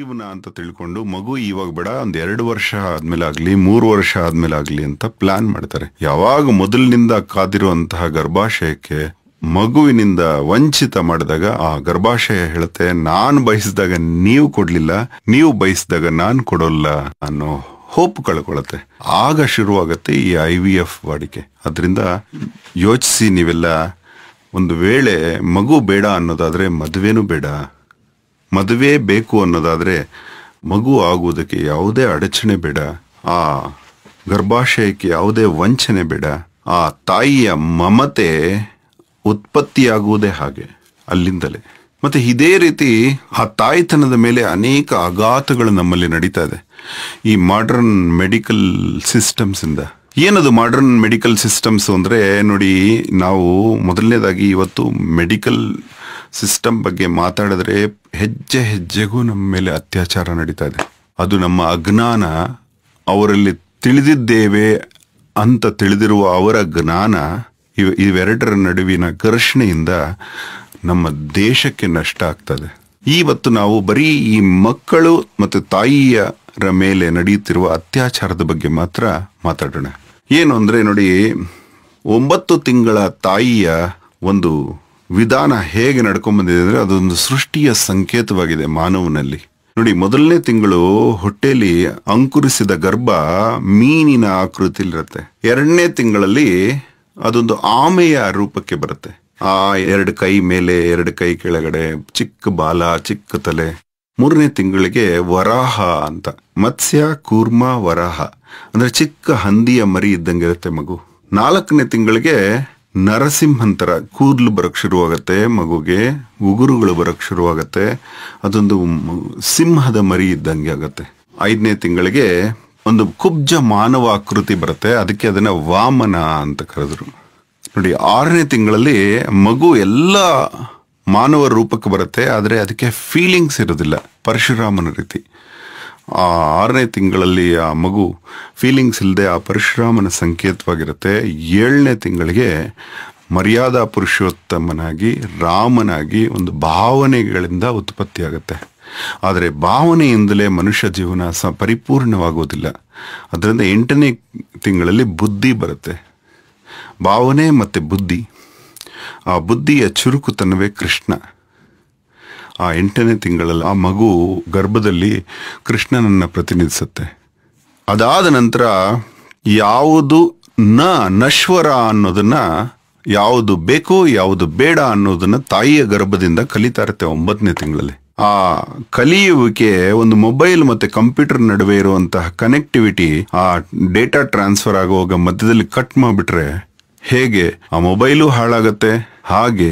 ಜೀವನ ಅಂತ ತಿಳ್ಕೊಂಡು ಮಗು ಇವಾಗ ಬೇಡ ಒಂದ್ ಎರಡು ವರ್ಷ ಆದ್ಮೇಲೆ ಆಗ್ಲಿ ಮೂರು ವರ್ಷ ಆದ್ಮೇಲೆ ಆಗ್ಲಿ ಅಂತ ಪ್ಲಾನ್ ಮಾಡ್ತಾರೆ ಯಾವಾಗ ಮೊದಲಿನಿಂದ ಕಾದಿರುವಂತಹ ಗರ್ಭಾಶಯಕ್ಕೆ ಮಗುವಿನಿಂದ ವಂಚಿತ ಮಾಡಿದಾಗ ಆ ಗರ್ಭಾಶಯ ಹೇಳುತ್ತೆ ನಾನು ಬಯಸಿದಾಗ ನೀವು ಕೊಡ್ಲಿಲ್ಲ ನೀವು ಬಯಸಿದಾಗ ನಾನ್ ಕೊಡೋಲ್ಲ ಅನ್ನೋ ಹೋಪ್ ಕಳ್ಕೊಳತ್ತೆ ಆಗ ಶುರುವಾಗತ್ತೆ ಈ ಐ ವಿ ಎಫ್ ವಾಡಿಕೆ ಅದರಿಂದ ಯೋಚಿಸಿ ನೀವೆಲ್ಲ ಒಂದು ವೇಳೆ ಮಗು ಬೇಡ ಅನ್ನೋದಾದ್ರೆ ಮದುವೆನೂ ಬೇಡ ಮದುವೆ ಬೇಕು ಅನ್ನೋದಾದರೆ ಮಗು ಆಗುವುದಕ್ಕೆ ಯಾವುದೇ ಅಡಚಣೆ ಬೇಡ ಆ ಗರ್ಭಾಶಯಕ್ಕೆ ಯಾವುದೇ ವಂಚನೆ ಬೇಡ ಆ ತಾಯಿಯ ಮಮತೆ ಉತ್ಪತ್ತಿಯಾಗುವುದೇ ಹಾಗೆ ಅಲ್ಲಿಂದಲೇ ಮತ್ತು ಇದೇ ರೀತಿ ಆ ತಾಯಿತನದ ಮೇಲೆ ಅನೇಕ ಆಘಾತಗಳು ನಮ್ಮಲ್ಲಿ ನಡೀತಾ ಇದೆ ಈ ಮಾಡರ್ನ್ ಮೆಡಿಕಲ್ ಸಿಸ್ಟಮ್ಸಿಂದ ಏನದು ಮಾಡರ್ನ್ ಮೆಡಿಕಲ್ ಸಿಸ್ಟಮ್ಸ್ ಅಂದರೆ ನೋಡಿ ನಾವು ಮೊದಲನೇದಾಗಿ ಇವತ್ತು ಮೆಡಿಕಲ್ ಸಿಸ್ಟಮ್ ಬಗ್ಗೆ ಮಾತಾಡಿದ್ರೆ ಹೆಜ್ಜೆ ಹೆಜ್ಜೆಗೂ ನಮ್ಮ ಮೇಲೆ ಅತ್ಯಾಚಾರ ನಡೀತಾ ಇದೆ ಅದು ನಮ್ಮ ಅಜ್ಞಾನ ಅವರಲ್ಲಿ ತಿಳಿದಿದ್ದೇವೆ ಅಂತ ತಿಳಿದಿರುವ ಅವರ ಜ್ಞಾನ ಇವೆ ಇವೆರಡರ ನಡುವಿನ ಘರ್ಷಣೆಯಿಂದ ನಮ್ಮ ದೇಶಕ್ಕೆ ನಷ್ಟ ಆಗ್ತದೆ ಇವತ್ತು ನಾವು ಬರೀ ಈ ಮಕ್ಕಳು ಮತ್ತು ತಾಯಿಯರ ಮೇಲೆ ನಡೆಯುತ್ತಿರುವ ಅತ್ಯಾಚಾರದ ಬಗ್ಗೆ ಮಾತ್ರ ಮಾತಾಡೋಣ ಏನು ಅಂದರೆ ನೋಡಿ ಒಂಬತ್ತು ತಿಂಗಳ ತಾಯಿಯ ಒಂದು ವಿಧಾನ ಹೇಗೆ ನಡ್ಕೊಂಡ್ಬಂದಿದೆ ಅಂದರೆ ಅದೊಂದು ಸೃಷ್ಟಿಯ ಸಂಕೇತವಾಗಿದೆ ಮಾನವನಲ್ಲಿ ನೋಡಿ ಮೊದಲನೇ ತಿಂಗಳು ಹೊಟ್ಟೆಯಲ್ಲಿ ಅಂಕುರಿಸಿದ ಗರ್ಭ ಮೀನಿನ ಆಕೃತಿಲಿರುತ್ತೆ ಎರಡನೇ ತಿಂಗಳಲ್ಲಿ ಅದೊಂದು ಆಮೆಯ ರೂಪಕ್ಕೆ ಬರುತ್ತೆ ಆ ಎರಡು ಕೈ ಮೇಲೆ ಎರಡು ಕೈ ಕೆಳಗಡೆ ಚಿಕ್ಕ ಬಾಲ ಚಿಕ್ಕ ತಲೆ ಮೂರನೇ ತಿಂಗಳಿಗೆ ವರಾಹ ಅಂತ ಮತ್ಸ್ಯ ಕೂರ್ಮ ವರಾಹ ಅಂದ್ರೆ ಚಿಕ್ಕ ಹಂದಿಯ ಮರಿ ಇದ್ದಂಗೆ ಇರುತ್ತೆ ಮಗು ನಾಲ್ಕನೇ ತಿಂಗಳಿಗೆ ನರಸಿಂಹಂತರ ಕೂದಲು ಬರಕ್ಕೆ ಶುರುವಾಗತ್ತೆ ಮಗುಗೆ ಉಗುರುಗಳು ಬರೋಕ್ಕೆ ಶುರುವಾಗತ್ತೆ ಅದೊಂದು ಸಿಂಹದ ಮರಿ ಇದ್ದಂಗೆ ಆಗುತ್ತೆ ಐದನೇ ತಿಂಗಳಿಗೆ ಒಂದು ಕುಬ್ಜ ಮಾನವ ಆಕೃತಿ ಬರುತ್ತೆ ಅದಕ್ಕೆ ಅದನ್ನ ವಾಮನ ಅಂತ ಕರೆದ್ರು ನೋಡಿ ಆರನೇ ತಿಂಗಳಲ್ಲಿ ಮಗು ಎಲ್ಲ ಮಾನವ ರೂಪಕ್ಕೆ ಬರುತ್ತೆ ಆದರೆ ಅದಕ್ಕೆ ಫೀಲಿಂಗ್ಸ್ ಇರೋದಿಲ್ಲ ಪರಶುರಾಮನ ರೀತಿ ಆ ಆರನೇ ತಿಂಗಳಲ್ಲಿ ಆ ಮಗು ಫೀಲಿಂಗ್ಸ್ ಇಲ್ಲದೆ ಆ ಪರಶುರಾಮನ ಸಂಕೇತವಾಗಿರುತ್ತೆ ಏಳನೇ ತಿಂಗಳಿಗೆ ಮರ್ಯಾದಾ ಪುರುಷೋತ್ತಮನಾಗಿ ರಾಮನಾಗಿ ಒಂದು ಭಾವನೆಗಳಿಂದ ಉತ್ಪತ್ತಿಯಾಗುತ್ತೆ ಆದರೆ ಭಾವನೆಯಿಂದಲೇ ಮನುಷ್ಯ ಜೀವನ ಸ ಪರಿಪೂರ್ಣವಾಗುವುದಿಲ್ಲ ಅದರಿಂದ ಎಂಟನೇ ತಿಂಗಳಲ್ಲಿ ಬುದ್ಧಿ ಬರುತ್ತೆ ಭಾವನೆ ಮತ್ತು ಬುದ್ಧಿ ಆ ಬುದ್ಧಿಯ ಚುರುಕುತನವೇ ಕೃಷ್ಣ ಆ ಎಂಟನೇ ತಿಂಗಳಲ್ಲಿ ಆ ಮಗು ಗರ್ಭದಲ್ಲಿ ಕೃಷ್ಣನನ್ನು ಪ್ರತಿನಿಧಿಸುತ್ತೆ ಅದಾದ ನಂತರ ಯಾವುದು ನ ನಶ್ವರ ಅನ್ನೋದನ್ನು ಯಾವುದು ಬೇಕು ಯಾವುದು ಬೇಡ ಅನ್ನೋದನ್ನು ತಾಯಿಯ ಗರ್ಭದಿಂದ ಕಲಿತಾ ಇರುತ್ತೆ ಒಂಬತ್ತನೇ ತಿಂಗಳಲ್ಲಿ ಆ ಕಲಿಯುವಿಕೆ ಒಂದು ಮೊಬೈಲ್ ಮತ್ತು ಕಂಪ್ಯೂಟರ್ ನಡುವೆ ಇರುವಂತಹ ಕನೆಕ್ಟಿವಿಟಿ ಆ ಡೇಟಾ ಟ್ರಾನ್ಸ್ಫರ್ ಆಗುವಾಗ ಮಧ್ಯದಲ್ಲಿ ಕಟ್ ಮಾಡಿಬಿಟ್ರೆ ಹೇಗೆ ಆ ಮೊಬೈಲು ಹಾಳಾಗತ್ತೆ ಹಾಗೆ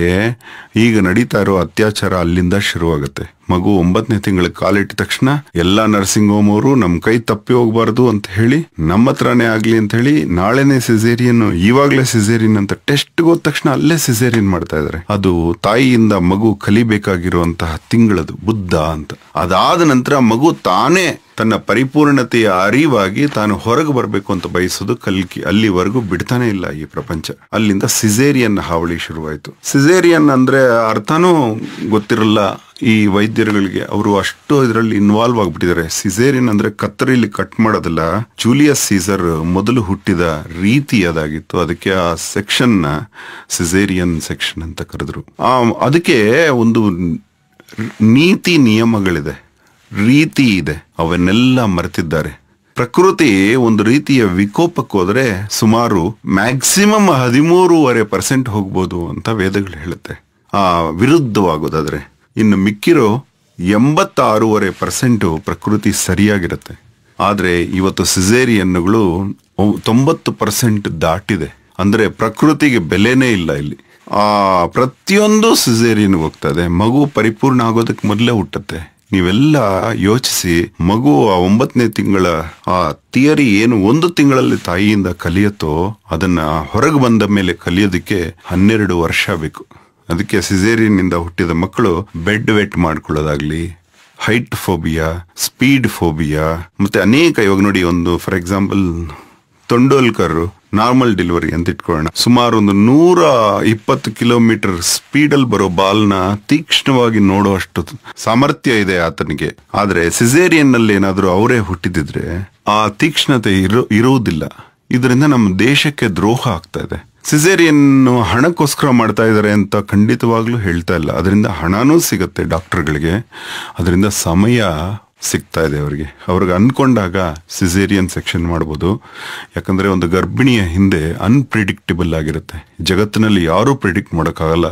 ಈಗ ನಡೀತಾ ಇರೋ ಅತ್ಯಾಚಾರ ಅಲ್ಲಿಂದ ಶುರುವಾಗುತ್ತೆ ಮಗು ಒಂಬತ್ತನೇ ತಿಂಗಳ ಕಾಲಿಟ್ಟ ತಕ್ಷಣ ಎಲ್ಲಾ ನರ್ಸಿಂಗ್ ಹೋಮ್ ಅವರು ನಮ್ ಕೈ ತಪ್ಪಿ ಹೋಗ್ಬಾರ್ದು ಅಂತ ಹೇಳಿ ನಮ್ಮ ಹತ್ರನೇ ಆಗ್ಲಿ ಅಂತ ಹೇಳಿ ನಾಳೆನೇ ಸಿಸೇರಿಯನ್ ಇವಾಗ್ಲೇ ಸಿಸೇರಿಯನ್ ಅಂತ ಟೆಸ್ಟ್ ಹೋದ ತಕ್ಷಣ ಅಲ್ಲೇ ಸಿಸೇರಿಯನ್ ಮಾಡ್ತಾ ಇದಾರೆ ಅದು ತಾಯಿಯಿಂದ ಮಗು ಕಲಿಬೇಕಾಗಿರುವಂತಹ ತಿಂಗಳದು ಬುದ್ಧ ಅಂತ ಅದಾದ ನಂತರ ಮಗು ತಾನೇ ತನ್ನ ಪರಿಪೂರ್ಣತೆಯ ಅರಿವಾಗಿ ತಾನು ಹೊರಗೆ ಬರಬೇಕು ಅಂತ ಬಯಸೋದು ಕಲ್ಕಿ ಅಲ್ಲಿವರೆಗೂ ಬಿಡ್ತಾನೆ ಇಲ್ಲ ಈ ಪ್ರಪಂಚ ಅಲ್ಲಿಂದ ಸಿಸೇರಿಯನ್ ಹಾವಳಿ ಶುರುವಾಯ್ತು ಗೊತ್ತಾಯ್ತು ಸಿಸೇರಿಯನ್ ಅಂದರೆ ಅರ್ಥನೂ ಗೊತ್ತಿರಲ್ಲ ಈ ವೈದ್ಯರುಗಳಿಗೆ ಅವರು ಅಷ್ಟು ಇದರಲ್ಲಿ ಇನ್ವಾಲ್ವ್ ಆಗಿಬಿಟ್ಟಿದ್ದಾರೆ ಸಿಸೇರಿಯನ್ ಅಂದ್ರೆ ಕತ್ತರಿಲಿ ಕಟ್ ಮಾಡೋದಲ್ಲ ಜೂಲಿಯಸ್ ಸೀಸರ್ ಮೊದಲು ಹುಟ್ಟಿದ ರೀತಿ ಅದಾಗಿತ್ತು ಅದಕ್ಕೆ ಆ ಸೆಕ್ಷನ್ ನ ಸಿಸೇರಿಯನ್ ಸೆಕ್ಷನ್ ಅಂತ ಕರೆದ್ರು ಅದಕ್ಕೆ ಒಂದು ನೀತಿ ನಿಯಮಗಳಿದೆ ರೀತಿ ಇದೆ ಅವನ್ನೆಲ್ಲ ಮರೆತಿದ್ದಾರೆ ಪ್ರಕೃತಿ ಒಂದು ರೀತಿಯ ವಿಕೋಪಕ್ಕೆ ಹೋದರೆ ಸುಮಾರು ಮ್ಯಾಕ್ಸಿಮಮ್ ಹದಿಮೂರುವರೆ ಪರ್ಸೆಂಟ್ ಹೋಗ್ಬೋದು ಅಂತ ವೇದಗಳು ಹೇಳುತ್ತೆ ಆ ವಿರುದ್ಧವಾಗೋದಾದ್ರೆ ಇನ್ನು ಮಿಕ್ಕಿರೋ ಎಂಬತ್ತಾರೂವರೆ ಪರ್ಸೆಂಟು ಪ್ರಕೃತಿ ಸರಿಯಾಗಿರುತ್ತೆ ಆದರೆ ಇವತ್ತು ಸಿಸೇರಿಯನ್ನುಗಳು ತೊಂಬತ್ತು ಪರ್ಸೆಂಟ್ ದಾಟಿದೆ ಅಂದರೆ ಪ್ರಕೃತಿಗೆ ಬೆಲೆನೇ ಇಲ್ಲ ಇಲ್ಲಿ ಆ ಪ್ರತಿಯೊಂದು ಸಿಸೇರಿಯನ್ಗೆ ಹೋಗ್ತದೆ ಮಗು ಪರಿಪೂರ್ಣ ಆಗೋದಕ್ಕೆ ಮೊದಲೇ ಹುಟ್ಟುತ್ತೆ ನೀವೆಲ್ಲ ಯೋಚಿಸಿ ಮಗು ಆ ಒಂಬತ್ತನೇ ತಿಂಗಳ ಆ ಥಿಯರಿ ಏನು ಒಂದು ತಿಂಗಳಲ್ಲಿ ತಾಯಿಯಿಂದ ಕಲಿಯುತ್ತೋ ಅದನ್ನ ಹೊರಗೆ ಬಂದ ಮೇಲೆ ಕಲಿಯೋದಕ್ಕೆ ಹನ್ನೆರಡು ವರ್ಷ ಬೇಕು ಅದಕ್ಕೆ ಸಿಸೇರಿಯನ್ನಿಂದ ಹುಟ್ಟಿದ ಮಕ್ಕಳು ಬೆಡ್ ವೆಟ್ ಮಾಡ್ಕೊಳ್ಳೋದಾಗ್ಲಿ ಹೈಟ್ ಫೋಬಿಯಾ ಸ್ಪೀಡ್ ಫೋಬಿಯಾ ಮತ್ತೆ ಅನೇಕ ಇವಾಗ ನೋಡಿ ಒಂದು for example Tendulkar normal delivery ಅಂತ ಇಟ್ಕೊಳ್ಳೋಣ ಸುಮಾರು ಒಂದು ನೂರ ಇಪ್ಪತ್ತು ಕಿಲೋಮೀಟರ್ ಸ್ಪೀಡ್ ಅಲ್ಲಿ ಬರೋ ಬಾಲ್ನ ತೀಕ್ಷ್ಣವಾಗಿ ನೋಡುವಷ್ಟು ಸಾಮರ್ಥ್ಯ ಇದೆ ಆತನಿಗೆ ಆದ್ರೆ ಸಿಸೇರಿಯನ್ ನಲ್ಲಿ ಏನಾದ್ರೂ ಅವರೇ ಹುಟ್ಟಿದಿದ್ರೆ ಆ ತೀಕ್ಷ್ಣತೆ ಇರೋ ಇರುವುದಿಲ್ಲ ಇದರಿಂದ ನಮ್ಮ ದೇಶಕ್ಕೆ ದ್ರೋಹ ಆಗ್ತಾ ಇದೆ ಸಿಸೇರಿಯನ್ ಹಣಕ್ಕೋಸ್ಕರ ಮಾಡ್ತಾ ಇದಾರೆ ಅಂತ ಖಂಡಿತವಾಗ್ಲೂ ಹೇಳ್ತಾ ಇಲ್ಲ ಅದರಿಂದ ಹಣನೂ ಸಿಗುತ್ತೆ ಡಾಕ್ಟರ್ಗಳಿಗೆ ಅದರಿಂದ ಸಮಯ ಸಿಗ್ತಾ ಇದೆ ಅವರಿಗೆ ಅವ್ರಿಗೆ ಅಂದ್ಕೊಂಡಾಗ ಸಿಸೇರಿಯನ್ ಸೆಕ್ಷನ್ ಮಾಡ್ಬೋದು ಯಾಕಂದರೆ ಒಂದು ಗರ್ಭಿಣಿಯ ಹಿಂದೆ ಅನ್ಪ್ರಿಡಿಕ್ಟಿಬಲ್ ಆಗಿರುತ್ತೆ ಜಗತ್ತಿನಲ್ಲಿ ಯಾರೂ ಪ್ರಿಡಿಕ್ಟ್ ಮಾಡೋಕ್ಕಾಗಲ್ಲ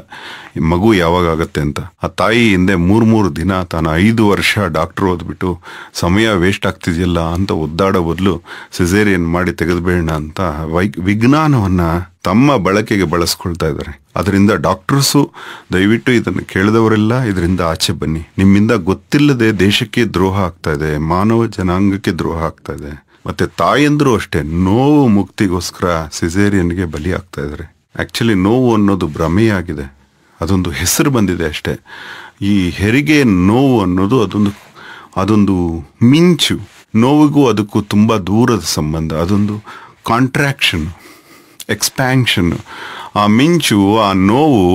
ಮಗು ಯಾವಾಗ ಆಗುತ್ತೆ ಅಂತ ಆ ತಾಯಿ ಹಿಂದೆ ಮೂರು ಮೂರು ದಿನ ತಾನು ಐದು ವರ್ಷ ಡಾಕ್ಟ್ರ್ ಓದ್ಬಿಟ್ಟು ಸಮಯ ವೇಸ್ಟ್ ಆಗ್ತಿದೆಯಲ್ಲ ಅಂತ ಒದ್ದಾಡೋ ಬದಲು ಸಿಸೇರಿಯನ್ ಮಾಡಿ ತೆಗೆದುಬೇಡ ಅಂತ ವೈ ವಿಜ್ಞಾನವನ್ನು ತಮ್ಮ ಬಳಕೆಗೆ ಬಳಸ್ಕೊಳ್ತಾ ಇದ್ದಾರೆ ಅದರಿಂದ ಡಾಕ್ಟರ್ಸು ದಯವಿಟ್ಟು ಇದನ್ನು ಕೇಳಿದವರೆಲ್ಲ ಇದರಿಂದ ಆಚೆ ಬನ್ನಿ ನಿಮ್ಮಿಂದ ಗೊತ್ತಿಲ್ಲದೆ ದೇಶಕ್ಕೆ ದ್ರೋಹ ಆಗ್ತಾ ಇದೆ ಮಾನವ ಜನಾಂಗಕ್ಕೆ ದ್ರೋಹ ಆಗ್ತಾ ಇದೆ ಮತ್ತೆ ತಾಯಂದ್ರು ಅಷ್ಟೇ ನೋವು ಮುಕ್ತಿಗೋಸ್ಕರ ಸಿಸೇರಿಯನ್ಗೆ ಬಲಿ ಆಗ್ತಾ ಇದ್ದಾರೆ ಆಕ್ಚುಲಿ ನೋವು ಅನ್ನೋದು ಭ್ರಮೆಯಾಗಿದೆ ಅದೊಂದು ಹೆಸರು ಬಂದಿದೆ ಅಷ್ಟೇ ಈ ಹೆರಿಗೆ ನೋವು ಅನ್ನೋದು ಅದೊಂದು ಅದೊಂದು ಮಿಂಚು ನೋವಿಗೂ ಅದಕ್ಕೂ ತುಂಬ ದೂರದ ಸಂಬಂಧ ಅದೊಂದು ಕಾಂಟ್ರಾಕ್ಷನ್ ಎಕ್ಸ್ಪ್ಯಾನ್ಷನ್ ಆ ಮಿಂಚು ಆ ನೋವು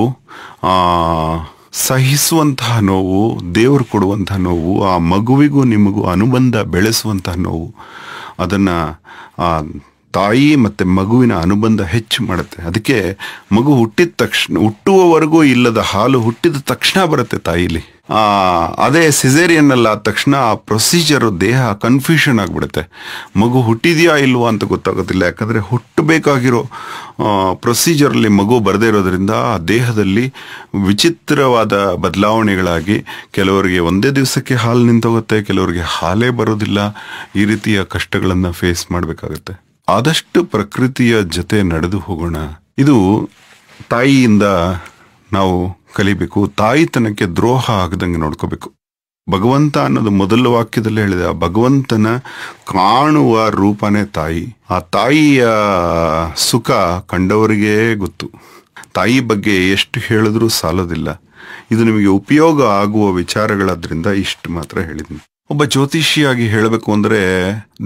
ಸಹಿಸುವಂತಹ ನೋವು ದೇವರು ಕೊಡುವಂತಹ ನೋವು ಆ ಮಗುವಿಗೂ ನಿಮಗೂ ಅನುಬಂಧ ಬೆಳೆಸುವಂತಹ ನೋವು ಅದನ್ನು ತಾಯಿ ಮತ್ತು ಮಗುವಿನ ಅನುಬಂಧ ಹೆಚ್ಚು ಮಾಡುತ್ತೆ ಅದಕ್ಕೆ ಮಗು ಹುಟ್ಟಿದ ತಕ್ಷಣ ಹುಟ್ಟುವವರೆಗೂ ಇಲ್ಲದ ಹಾಲು ಹುಟ್ಟಿದ ತಕ್ಷಣ ಬರುತ್ತೆ ತಾಯಿಲಿ ಅದೇ ಸಿಸೇರಿಯನ್ನಲ್ಲಿ ಆದ ತಕ್ಷಣ ಆ ಪ್ರೊಸೀಜರು ದೇಹ ಕನ್ಫ್ಯೂಷನ್ ಆಗಿಬಿಡುತ್ತೆ ಮಗು ಹುಟ್ಟಿದೆಯಾ ಇಲ್ವಾ ಅಂತ ಗೊತ್ತಾಗೋದಿಲ್ಲ ಯಾಕಂದರೆ ಹುಟ್ಟಬೇಕಾಗಿರೋ ಪ್ರೊಸೀಜರಲ್ಲಿ ಮಗು ಬರದೇ ಇರೋದ್ರಿಂದ ದೇಹದಲ್ಲಿ ವಿಚಿತ್ರವಾದ ಬದಲಾವಣೆಗಳಾಗಿ ಕೆಲವರಿಗೆ ಒಂದೇ ದಿವಸಕ್ಕೆ ಹಾಲು ನಿಂತೋಗುತ್ತೆ ಕೆಲವರಿಗೆ ಹಾಲೇ ಬರೋದಿಲ್ಲ ಈ ರೀತಿಯ ಕಷ್ಟಗಳನ್ನು ಫೇಸ್ ಮಾಡಬೇಕಾಗುತ್ತೆ ಆದಷ್ಟು ಪ್ರಕೃತಿಯ ಜೊತೆ ನಡೆದು ಹೋಗೋಣ ಇದು ತಾಯಿಯಿಂದ ನಾವು ಕಲಿಬೇಕು ತಾಯಿತನಕ್ಕೆ ದ್ರೋಹ ಆಗದಂಗೆ ನೋಡ್ಕೋಬೇಕು ಭಗವಂತ ಅನ್ನೋದು ಮೊದಲ ವಾಕ್ಯದಲ್ಲಿ ಹೇಳಿದೆ ಆ ಭಗವಂತನ ಕಾಣುವ ರೂಪನೇ ತಾಯಿ ಆ ತಾಯಿಯ ಸುಖ ಕಂಡವರಿಗೇ ಗೊತ್ತು ತಾಯಿ ಬಗ್ಗೆ ಎಷ್ಟು ಹೇಳಿದ್ರೂ ಸಾಲೋದಿಲ್ಲ ಇದು ನಿಮಗೆ ಉಪಯೋಗ ಆಗುವ ವಿಚಾರಗಳಾದ್ರಿಂದ ಇಷ್ಟು ಮಾತ್ರ ಹೇಳಿದ್ದೀನಿ ಒಬ್ಬ ಜ್ಯೋತಿಷಿಯಾಗಿ ಹೇಳಬೇಕು ಅಂದ್ರೆ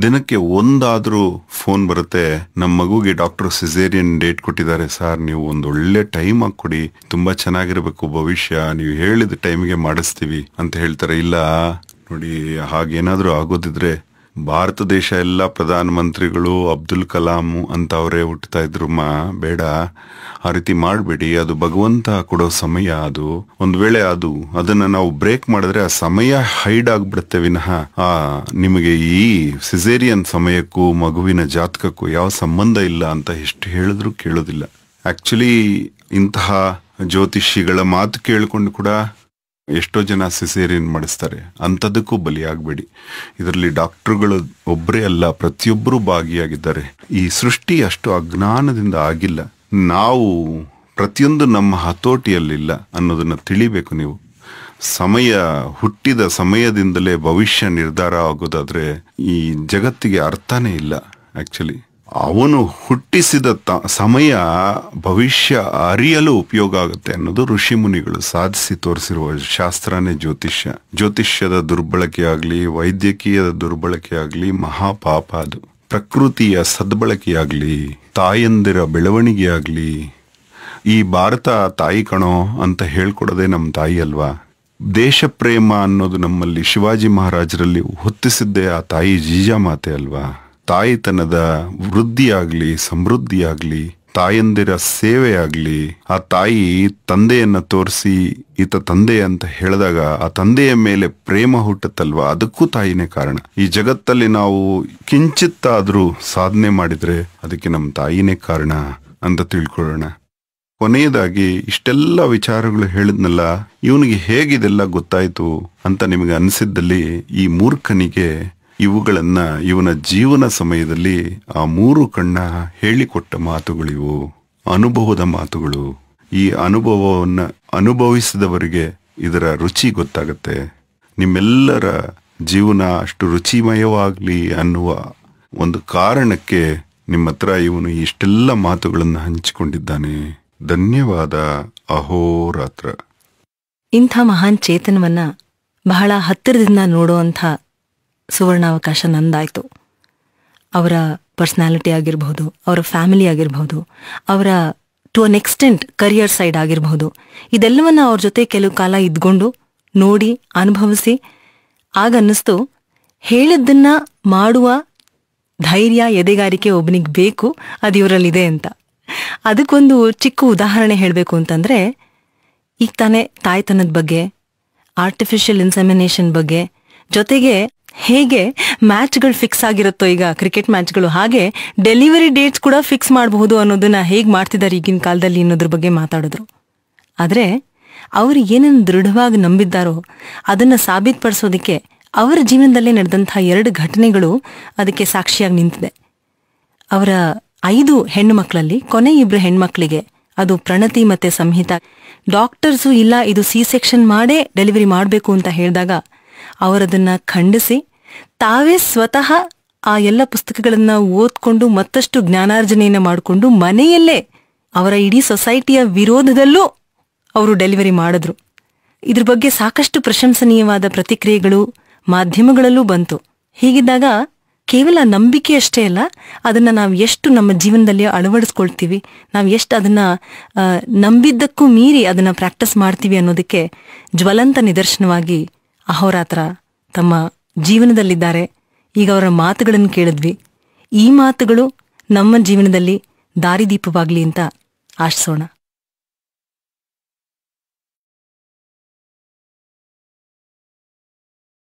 ದಿನಕ್ಕೆ ಒಂದಾದ್ರೂ ಫೋನ್ ಬರುತ್ತೆ ನಮ್ಮ ಮಗುಗೆ ಡಾಕ್ಟರ್ ಸಿಸೇರಿಯನ್ ಡೇಟ್ ಕೊಟ್ಟಿದ್ದಾರೆ ಸರ್ ನೀವು ಒಂದ್ ಒಳ್ಳೆ ಟೈಮ್ ಹಾಕೊಡಿ ತುಂಬಾ ಚೆನ್ನಾಗಿರ್ಬೇಕು ಭವಿಷ್ಯ ನೀವು ಹೇಳಿದ ಟೈಮ್ಗೆ ಮಾಡಿಸ್ತೀವಿ ಅಂತ ಹೇಳ್ತಾರೆ ಇಲ್ಲ ನೋಡಿ ಹಾಗೇನಾದ್ರೂ ಆಗೋದಿದ್ರೆ ಭಾರತ ದೇಶ ಎಲ್ಲ ಪ್ರಧಾನ ಮಂತ್ರಿಗಳು ಅಬ್ದುಲ್ ಕಲಾಂ ಅಂತ ಅವರೇ ಹುಟ್ಟುತ್ತಾ ಇದ್ರು ಮಾ ಬೇಡ ಆ ರೀತಿ ಮಾಡಬೇಡಿ ಅದು ಭಗವಂತ ಕೊಡೋ ಸಮಯ ಅದು ಒಂದು ವೇಳೆ ಅದು ಅದನ್ನ ನಾವು ಬ್ರೇಕ್ ಮಾಡಿದ್ರೆ ಆ ಸಮಯ ಹೈಡ್ ಆಗ್ಬಿಡುತ್ತೆ ವಿನಃ ಆ ನಿಮಗೆ ಈ ಸಿಸೇರಿಯನ್ ಸಮಯಕ್ಕೂ ಮಗುವಿನ ಜಾತಕಕ್ಕೂ ಯಾವ ಸಂಬಂಧ ಇಲ್ಲ ಅಂತ ಎಷ್ಟು ಹೇಳಿದ್ರು ಕೇಳೋದಿಲ್ಲ ಆಕ್ಚುಲಿ ಇಂತಹ ಜ್ಯೋತಿಷಿಗಳ ಮಾತು ಕೇಳಿಕೊಂಡು ಕೂಡ ಎಷ್ಟೋ ಜನ ಸಿಸೇರಿಯನ್ ಮಾಡಿಸ್ತಾರೆ ಅಂಥದ್ದಕ್ಕೂ ಬಲಿಯಾಗಬೇಡಿ ಇದರಲ್ಲಿ ಡಾಕ್ಟ್ರುಗಳು ಒಬ್ಬರೇ ಅಲ್ಲ ಪ್ರತಿಯೊಬ್ಬರೂ ಭಾಗಿಯಾಗಿದ್ದಾರೆ ಈ ಸೃಷ್ಟಿ ಅಷ್ಟು ಅಜ್ಞಾನದಿಂದ ಆಗಿಲ್ಲ ನಾವು ಪ್ರತಿಯೊಂದು ನಮ್ಮ ಹತೋಟಿಯಲ್ಲಿಲ್ಲ ಅನ್ನೋದನ್ನು ತಿಳಿಬೇಕು ನೀವು ಸಮಯ ಹುಟ್ಟಿದ ಸಮಯದಿಂದಲೇ ಭವಿಷ್ಯ ನಿರ್ಧಾರ ಆಗೋದಾದ್ರೆ ಈ ಜಗತ್ತಿಗೆ ಅರ್ಥನೇ ಇಲ್ಲ ಆ್ಯಕ್ಚುಲಿ ಅವನು ಹುಟ್ಟಿಸಿದ ತ ಸಮಯ ಭವಿಷ್ಯ ಅರಿಯಲು ಉಪಯೋಗ ಆಗುತ್ತೆ ಅನ್ನೋದು ಋಷಿ ಮುನಿಗಳು ಸಾಧಿಸಿ ತೋರಿಸಿರುವ ಶಾಸ್ತ್ರನೇ ಜ್ಯೋತಿಷ್ಯ ಜ್ಯೋತಿಷ್ಯದ ದುರ್ಬಳಕೆ ವೈದ್ಯಕೀಯದ ದುರ್ಬಳಕೆ ಮಹಾಪಾಪ ಅದು ಪ್ರಕೃತಿಯ ಸದ್ಬಳಕೆಯಾಗಲಿ ತಾಯಂದಿರ ಬೆಳವಣಿಗೆಯಾಗಲಿ ಈ ಭಾರತ ತಾಯಿ ಕಣೋ ಅಂತ ಹೇಳ್ಕೊಡೋದೆ ನಮ್ಮ ತಾಯಿ ಅಲ್ವಾ ದೇಶ ಪ್ರೇಮ ಅನ್ನೋದು ನಮ್ಮಲ್ಲಿ ಶಿವಾಜಿ ಮಹಾರಾಜರಲ್ಲಿ ಹೊತ್ತಿಸಿದ್ದೆ ಆ ತಾಯಿ ಜೀಜಾ ಮಾತೆ ಅಲ್ವಾ ತಾಯಿತನದ ವೃದ್ಧಿಯಾಗಲಿ ಸಮೃದ್ಧಿಯಾಗಲಿ ತಾಯಂದಿರ ಸೇವೆಯಾಗಲಿ ಆ ತಾಯಿ ತಂದೆಯನ್ನು ತೋರಿಸಿ ಈತ ತಂದೆ ಅಂತ ಹೇಳಿದಾಗ ಆ ತಂದೆಯ ಮೇಲೆ ಪ್ರೇಮ ಹುಟ್ಟುತ್ತಲ್ವ ಅದಕ್ಕೂ ತಾಯಿನೇ ಕಾರಣ ಈ ಜಗತ್ತಲ್ಲಿ ನಾವು ಕಿಂಚಿತ್ತಾದರೂ ಸಾಧನೆ ಮಾಡಿದರೆ ಅದಕ್ಕೆ ನಮ್ಮ ತಾಯಿನೇ ಕಾರಣ ಅಂತ ತಿಳ್ಕೊಳ್ಳೋಣ ಕೊನೆಯದಾಗಿ ಇಷ್ಟೆಲ್ಲ ವಿಚಾರಗಳು ಹೇಳಿದ್ನಲ್ಲ ಇವನಿಗೆ ಹೇಗಿದೆಲ್ಲ ಗೊತ್ತಾಯ್ತು ಅಂತ ನಿಮಗೆ ಅನಿಸಿದ್ದಲ್ಲಿ ಈ ಮೂರ್ಖನಿಗೆ ಇವುಗಳನ್ನು ಇವನ ಜೀವನ ಸಮಯದಲ್ಲಿ ಆ ಮೂರು ಕಣ್ಣ ಹೇಳಿಕೊಟ್ಟ ಮಾತುಗಳಿವು ಅನುಭವದ ಮಾತುಗಳು ಈ ಅನುಭವವನ್ನು ಅನುಭವಿಸಿದವರಿಗೆ ಇದರ ರುಚಿ ಗೊತ್ತಾಗತ್ತೆ ನಿಮ್ಮೆಲ್ಲರ ಜೀವನ ಅಷ್ಟು ರುಚಿಮಯವಾಗಲಿ ಅನ್ನುವ ಒಂದು ಕಾರಣಕ್ಕೆ ನಿಮ್ಮ ಹತ್ರ ಇವನು ಇಷ್ಟೆಲ್ಲ ಮಾತುಗಳನ್ನು ಹಂಚಿಕೊಂಡಿದ್ದಾನೆ ಧನ್ಯವಾದ ಅಹೋರಾತ್ರ ಇಂಥ ಮಹಾನ್ ಚೇತನವನ್ನ ಬಹಳ ಹತ್ತಿರದಿಂದ ನೋಡುವಂಥ ಸುವರ್ಣಾವಕಾಶ ನಂದಾಯಿತು ಅವರ ಪರ್ಸ್ನಾಲಿಟಿ ಆಗಿರಬಹುದು ಅವರ ಫ್ಯಾಮಿಲಿ ಆಗಿರಬಹುದು ಅವರ to an extent career side ಆಗಿರಬಹುದು ಇದೆಲ್ಲವನ್ನು ಅವ್ರ ಜೊತೆ ಕೆಲವು ಕಾಲ ಇದ್ಕೊಂಡು ನೋಡಿ ಅನುಭವಿಸಿ ಆಗ ಅನ್ನಿಸ್ತು ಹೇಳಿದ್ದನ್ನ ಮಾಡುವ ಧೈರ್ಯ ಎದೆಗಾರಿಕೆ ಒಬ್ಬನಿಗೆ ಬೇಕು ಅದು ಇವರಲ್ಲಿದೆ ಅಂತ ಅದಕ್ಕೊಂದು ಚಿಕ್ಕ ಉದಾಹರಣೆ ಹೇಳಬೇಕು ಅಂತಂದರೆ ಈಗ ತಾನೇ ತಾಯ್ತನದ ಬಗ್ಗೆ ಆರ್ಟಿಫಿಷಿಯಲ್ ಇನ್ಸೆಮಿನೇಷನ್ ಬಗ್ಗೆ ಜೊತೆಗೆ ಹೇಗೆ ಮ್ಯಾಚ್ಗಳು ಫಿಕ್ಸ್ ಆಗಿರುತ್ತೋ ಈಗ ಕ್ರಿಕೆಟ್ ಮ್ಯಾಚ್ಗಳು ಹಾಗೆ ಡೆಲಿವರಿ ಡೇಟ್ಸ್ ಕೂಡ ಫಿಕ್ಸ್ ಮಾಡಬಹುದು ಅನ್ನೋದನ್ನ ಹೇಗೆ ಮಾಡ್ತಿದ್ದಾರೆ ಈಗಿನ ಕಾಲದಲ್ಲಿ ಅನ್ನೋದ್ರ ಬಗ್ಗೆ ಮಾತಾಡಿದ್ರು ಆದರೆ ಅವರು ಏನನ್ನು ದೃಢವಾಗಿ ನಂಬಿದ್ದಾರೋ ಅದನ್ನು ಸಾಬೀತುಪಡಿಸೋದಕ್ಕೆ ಅವರ ಜೀವನದಲ್ಲೇ ನಡೆದಂತಹ ಎರಡು ಘಟನೆಗಳು ಅದಕ್ಕೆ ಸಾಕ್ಷಿಯಾಗಿ ನಿಂತಿದೆ ಅವರ ಐದು ಹೆಣ್ಣು ಮಕ್ಕಳಲ್ಲಿ ಕೊನೆ ಇಬ್ಬರು ಹೆಣ್ಮಕ್ಳಿಗೆ ಅದು ಪ್ರಣತಿ ಮತ್ತೆ ಸಂಹಿತ ಡಾಕ್ಟರ್ಸು ಇಲ್ಲ ಇದು ಸಿ ಸೆಕ್ಷನ್ ಮಾಡೇ ಡೆಲಿವರಿ ಮಾಡಬೇಕು ಅಂತ ಹೇಳಿದಾಗ ಅವರದನ್ನ ಖಂಡಿಸಿ ತಾವೇ ಸ್ವತಃ ಆ ಎಲ್ಲ ಪುಸ್ತಕಗಳನ್ನ ಓದ್ಕೊಂಡು ಮತ್ತಷ್ಟು ಜ್ಞಾನಾರ್ಜನೆಯನ್ನ ಮಾಡಿಕೊಂಡು ಮನೆಯಲ್ಲೇ ಅವರ ಇಡೀ ಸೊಸೈಟಿಯ ವಿರೋಧದಲ್ಲೂ ಅವರು ಡೆಲಿವರಿ ಮಾಡಿದ್ರು ಇದ್ರ ಬಗ್ಗೆ ಸಾಕಷ್ಟು ಪ್ರಶಂಸನೀಯವಾದ ಪ್ರತಿಕ್ರಿಯೆಗಳು ಮಾಧ್ಯಮಗಳಲ್ಲೂ ಬಂತು ಹೀಗಿದ್ದಾಗ ಕೇವಲ ನಂಬಿಕೆ ಅಷ್ಟೇ ಅಲ್ಲ ಅದನ್ನ ನಾವು ಎಷ್ಟು ನಮ್ಮ ಜೀವನದಲ್ಲಿ ಅಳವಡಿಸ್ಕೊಳ್ತೀವಿ ನಾವು ಎಷ್ಟು ಅದನ್ನ ನಂಬಿದ್ದಕ್ಕೂ ಮೀರಿ ಅದನ್ನ ಪ್ರಾಕ್ಟೀಸ್ ಮಾಡ್ತೀವಿ ಅನ್ನೋದಕ್ಕೆ ಜ್ವಲಂತ ನಿದರ್ಶನವಾಗಿ ಅಹೋರಾತ್ರ ತಮ್ಮ ಜೀವನದಲ್ಲಿದ್ದಾರೆ ಈಗ ಅವರ ಮಾತುಗಳನ್ನು ಕೇಳಿದ್ವಿ ಈ ಮಾತುಗಳು ನಮ್ಮ ಜೀವನದಲ್ಲಿ ದಾರಿದೀಪವಾಗಲಿ ಅಂತ ಆಶಿಸೋಣ